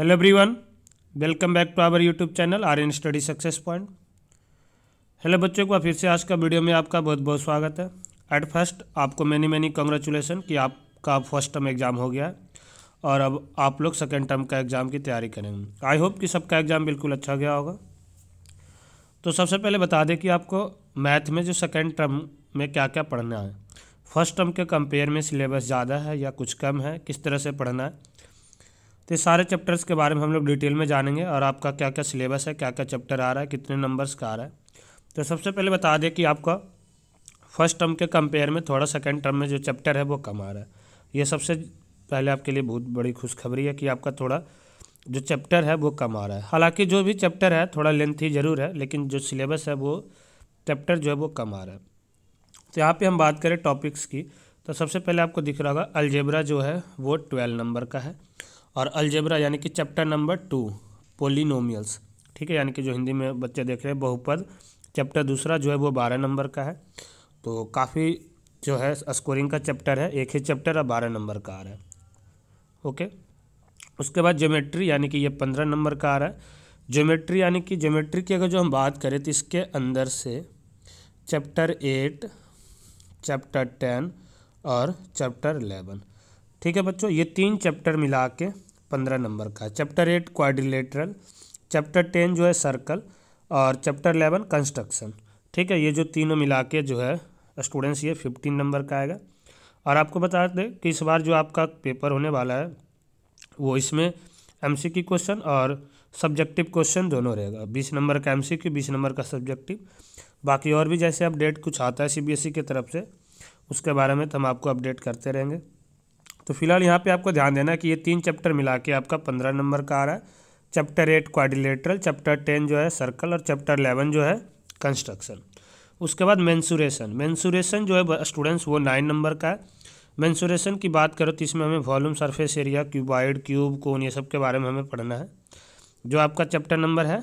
hello everyone welcome back to our YouTube channel R N study success point hello बच्चों को फिर से आज का वीडियो में आपका बहुत बहुत स्वागत है एट फर्स्ट आपको मैनी मैनी कंग्रेचुलेसन कि आपका फर्स्ट टर्म एग्ज़ाम हो गया और अब आप लोग सेकेंड टर्म का एग्ज़ाम की तैयारी करेंगे आई होप कि सबका एग्ज़ाम बिल्कुल अच्छा गया होगा तो सबसे पहले बता दें कि आपको मैथ में जो सेकेंड टर्म में क्या क्या पढ़ना है फर्स्ट टर्म के कंपेयर में सिलेबस ज़्यादा है या कुछ कम है किस तरह से पढ़ना है तो सारे चैप्टर्स के बारे में हम लोग डिटेल में जानेंगे और आपका क्या क्या सिलेबस है क्या क्या चैप्टर आ रहा है कितने नंबर्स का आ रहा है तो सबसे पहले बता दें कि आपका फर्स्ट टर्म के कंपेयर में थोड़ा सेकेंड टर्म में जो चैप्टर है वो कम आ रहा है ये सबसे पहले आपके लिए बहुत बड़ी खुशखबरी है कि आपका थोड़ा जो चैप्टर है वो कम आ रहा है हालांकि जो भी चैप्टर है थोड़ा लेंथी ज़रूर है लेकिन जो सिलेबस है वो चैप्टर जो है वो कम आ रहा है तो यहाँ पे हम बात करें टॉपिक्स की तो सबसे पहले आपको दिख रहा होगा अलजेब्रा जो है वो ट्वेल्व नंबर का है और अलजेब्रा यानी कि चैप्टर नंबर टू पोलिनोमियल्स ठीक है यानी कि जो हिंदी में बच्चे देख रहे हैं बहुपद चैप्टर दूसरा जो है वो बारह नंबर का है तो काफ़ी जो है स्कोरिंग का चैप्टर है एक ही चैप्टर और बारह नंबर का आ रहा है ओके उसके बाद ज्योमेट्री यानी कि ये पंद्रह नंबर का आ रहा है ज्योमेट्री यानी कि ज्योमेट्री की अगर जो हम बात करें तो इसके अंदर से चैप्टर एट चैप्टर टेन और चैप्टर एलेवन ठीक है बच्चों ये तीन चैप्टर मिला के पंद्रह नंबर का chapter eight quadrilateral chapter ten जो है सर्कल और चैप्टर एलेवन कंस्ट्रक्शन ठीक है ये जो तीनों मिला के जो है स्टूडेंट्स ये फिफ्टीन नंबर का आएगा और आपको बता दें कि इस बार जो आपका पेपर होने वाला है वो इसमें एम सी की क्वेश्चन और सब्जेक्टिव क्वेश्चन दोनों रहेगा बीस नंबर का एम सी क्यू बीस नंबर का सब्जेक्टिव बाकी और भी जैसे अपडेट कुछ आता है सी बी एस ई की तरफ से उसके बारे में तो हम आपको अपडेट करते रहेंगे तो फिलहाल यहाँ पे आपको ध्यान देना कि ये तीन चैप्टर मिला के आपका पंद्रह नंबर का आ रहा है chapter eight quadrilateral chapter ten जो है सर्कल और चैप्टर एलेवन जो है कंस्ट्रक्शन उसके बाद मैंसूरेशन मैंसूरेशन जो है स्टूडेंट्स वो नाइन नंबर का है मैंसूरेशन की बात करो तो इसमें हमें volume surface area cuboid cube cone ये सब के बारे में हमें पढ़ना है जो आपका चैप्टर नंबर है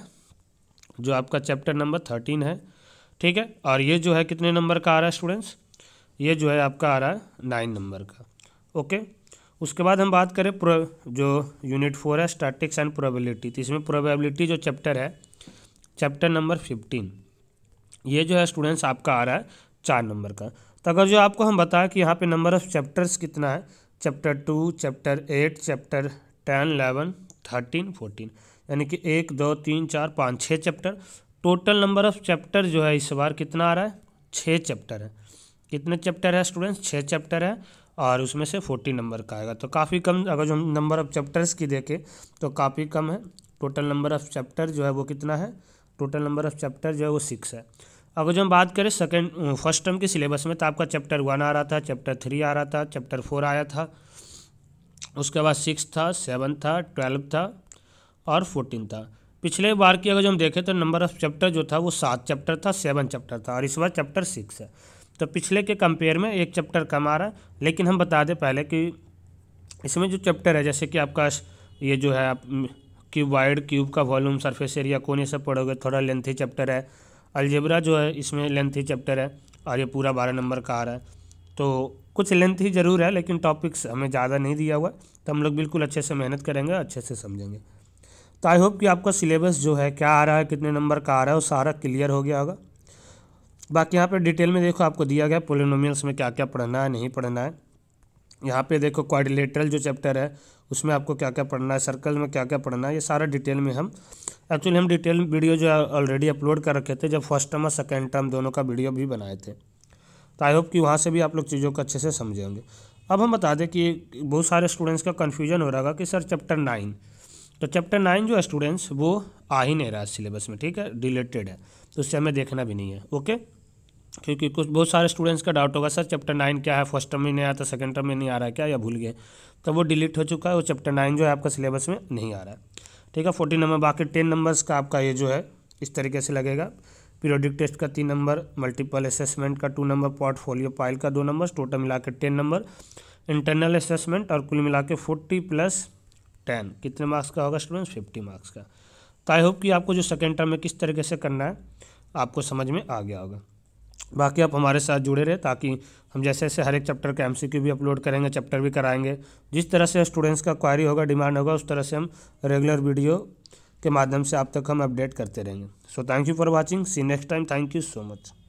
जो आपका चैप्टर नंबर थर्टीन है ठीक है और ये जो है कितने नंबर का आ रहा है स्टूडेंट्स ये जो है आपका आ रहा है नाइन नंबर का ओके उसके बाद हम बात करें जो यूनिट फोर है स्टैटिक्स एंड प्रोबेबिलिटी तो इसमें प्रोबेबिलिटी जो चैप्टर है चैप्टर नंबर फिफ्टीन ये जो है स्टूडेंट्स आपका आ रहा है चार नंबर का तो अगर जो आपको हम बताएं कि यहाँ पे नंबर ऑफ़ चैप्टर्स कितना है chapter two chapter eight chapter ten eleven thirteen fourteen यानी कि एक दो तीन चार पाँच छः chapter total number of chapter जो है इस बार कितना आ रहा है छः चैप्टर है कितने चैप्टर है स्टूडेंट्स छः चैप्टर है और उसमें से फोर्टी नंबर का आएगा तो काफ़ी कम अगर जो हम नंबर ऑफ़ चैप्टर्स की देखें तो काफ़ी कम है टोटल नंबर ऑफ़ चैप्टर जो है वो कितना है टोटल नंबर ऑफ़ चैप्टर जो है वो सिक्स है अगर जो हम बात करें सेकेंड फर्स्ट टर्म के सिलेबस में तो आपका चैप्टर वन आ रहा था चैप्टर थ्री आ रहा था चैप्टर फोर आया था उसके बाद सिक्स था सेवन था ट्वेल्व था और फोर्टीन था पिछले बार की अगर जो हम देखें तो नंबर ऑफ चैप्टर जो था वो सात चैप्टर था सेवन चैप्टर था और इस बार चैप्टर सिक्स है तो पिछले के कंपेयर में एक चैप्टर कम आ रहा है लेकिन हम बता दें पहले कि इसमें जो चैप्टर है जैसे कि आपका ये जो है आप क्यूब वाइड क्यूब का वॉल्यूम सरफेस एरिया कौन सब पढ़ोगे थोड़ा लेंथी चैप्टर है अलजेबरा जो है इसमें लेंथी चैप्टर है और ये पूरा बारह नंबर का आ रहा है तो कुछ लेंथ ही ज़रूर है लेकिन टॉपिक्स हमें ज़्यादा नहीं दिया हुआ तो हम लोग बिल्कुल अच्छे से मेहनत करेंगे अच्छे से समझेंगे तो आई होप कि आपका सिलेबस जो है क्या आ रहा है कितने नंबर का आ रहा है वो सारा क्लियर हो गया होगा बाकी यहाँ पर डिटेल में देखो आपको दिया गया पोलिनोमियल्स में क्या क्या पढ़ना है नहीं पढ़ना है यहाँ पे देखो क्वारिलेटरल जो चैप्टर है उसमें आपको क्या क्या पढ़ना है सर्कल में क्या क्या पढ़ना है ये सारा डिटेल में हम एक्चुअली हम डिटेल वीडियो जो ऑलरेडी अपलोड कर रखे थे जब फर्स्ट टर्म और सेकेंड टर्म दोनों का वीडियो भी बनाए थे तो आई होप कि वहाँ से भी आप लोग चीज़ों को अच्छे से समझे होंगे अब हम बता दें कि बहुत सारे स्टूडेंट्स का कन्फ्यूजन हो रहा कि सर चैप्टर नाइन तो चैप्टर नाइन जो है स्टूडेंट्स वो आ ही नहीं रहा सिलेबस में ठीक है रिलेटेड है तो उससे हमें देखना भी नहीं है ओके क्योंकि कुछ बहुत सारे स्टूडेंट्स का डाउट होगा सर चैप्टर नाइन क्या है फर्स्ट टर्म में नहीं आता सेकंड सेकेंड टर्म में नहीं आ रहा है क्या या भूल गए तो वो डिलीट हो चुका है वो चैप्टर नाइन जो है आपका सिलेबस में नहीं आ रहा है ठीक है फोर्टीन नंबर बाकी टेन नंबर्स का आपका ये जो है इस तरीके से लगेगा पीरियोडिक टेस्ट का तीन नंबर मल्टीपल असेसमेंट का टू नंबर पोर्टफोलियो पाइल का दो नंबर टोटल मिला के टेन नंबर इंटरनल असेसमेंट और कुल मिला के फोर्टी प्लस टेन कितने मार्क्स का होगा स्टूडेंट्स फिफ्टी मार्क्स का तो आई होप कि आपको जो सेकेंड टर्म में किस तरीके से करना है आपको समझ में आ गया होगा बाकी आप हमारे साथ जुड़े रहे ताकि हम जैसे जैसे हर एक चैप्टर के एमसीक्यू भी अपलोड करेंगे चैप्टर भी कराएंगे जिस तरह से स्टूडेंट्स का क्वारी होगा डिमांड होगा उस तरह से हम रेगुलर वीडियो के माध्यम से आप तक हम अपडेट करते रहेंगे so thank you for watching see next time thank you so much